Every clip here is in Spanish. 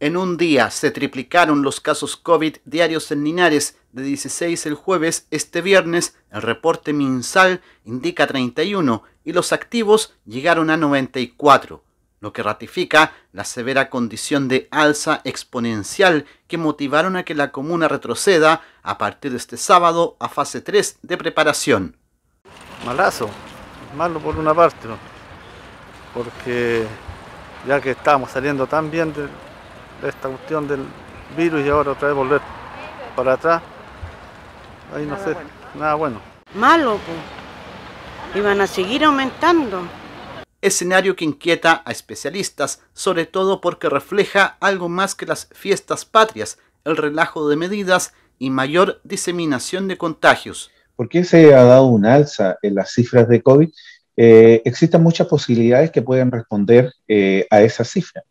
En un día se triplicaron los casos COVID diarios en Linares, de 16 el jueves, este viernes el reporte MinSal indica 31 y los activos llegaron a 94, lo que ratifica la severa condición de alza exponencial que motivaron a que la comuna retroceda a partir de este sábado a fase 3 de preparación. Malazo, malo por una parte, porque ya que estábamos saliendo tan bien de esta cuestión del virus y ahora otra vez volver para atrás. Ahí no sé, nada bueno. Malo, Y van a seguir aumentando. Escenario que inquieta a especialistas, sobre todo porque refleja algo más que las fiestas patrias, el relajo de medidas y mayor diseminación de contagios. ¿Por qué se ha dado un alza en las cifras de COVID? Eh, existen muchas posibilidades que pueden responder eh, a esa cifra.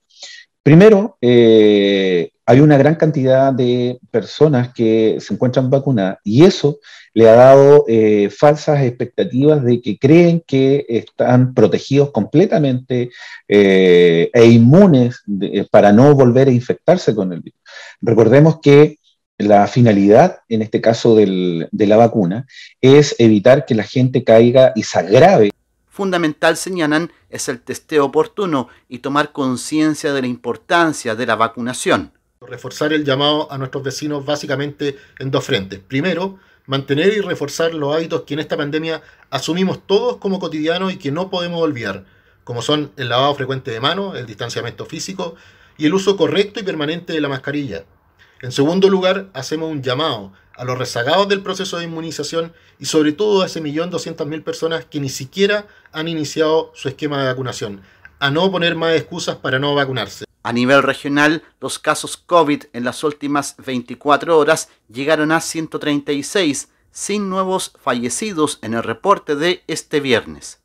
Primero, eh, hay una gran cantidad de personas que se encuentran vacunadas y eso le ha dado eh, falsas expectativas de que creen que están protegidos completamente eh, e inmunes para no volver a infectarse con el virus. Recordemos que la finalidad, en este caso de la vacuna, es evitar que la gente caiga y se agrave fundamental, señalan, es el testeo oportuno y tomar conciencia de la importancia de la vacunación. Reforzar el llamado a nuestros vecinos básicamente en dos frentes. Primero, mantener y reforzar los hábitos que en esta pandemia asumimos todos como cotidianos y que no podemos olvidar, como son el lavado frecuente de manos, el distanciamiento físico y el uso correcto y permanente de la mascarilla. En segundo lugar, hacemos un llamado a los rezagados del proceso de inmunización y sobre todo a ese millón doscientas mil personas que ni siquiera han iniciado su esquema de vacunación, a no poner más excusas para no vacunarse. A nivel regional, los casos COVID en las últimas 24 horas llegaron a 136, sin nuevos fallecidos en el reporte de este viernes.